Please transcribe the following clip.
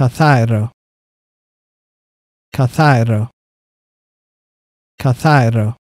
Cathairo. Cathairo. Cathairo.